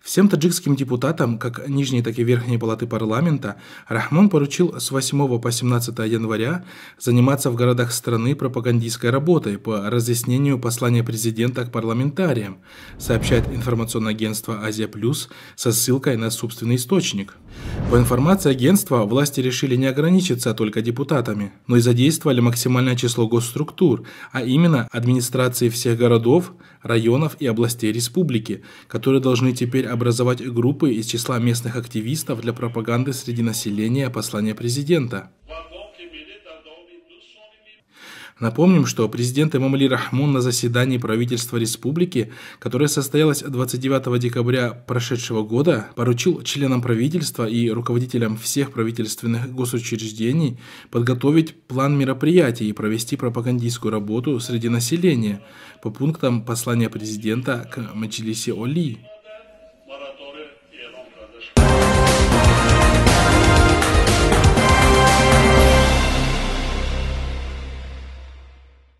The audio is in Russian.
Всем таджикским депутатам, как нижней, так и верхней палаты парламента, Рахмон поручил с 8 по 17 января заниматься в городах страны пропагандистской работой по разъяснению послания президента к парламентариям, сообщает информационное агентство «Азия Плюс» со ссылкой на собственный источник – по информации агентства, власти решили не ограничиться только депутатами, но и задействовали максимальное число госструктур, а именно администрации всех городов, районов и областей республики, которые должны теперь образовать группы из числа местных активистов для пропаганды среди населения послания президента. Напомним, что президент Имамали Рахмун на заседании правительства республики, которое состоялось 29 декабря прошедшего года, поручил членам правительства и руководителям всех правительственных госучреждений подготовить план мероприятий и провести пропагандистскую работу среди населения по пунктам послания президента к Маджилисе Оли.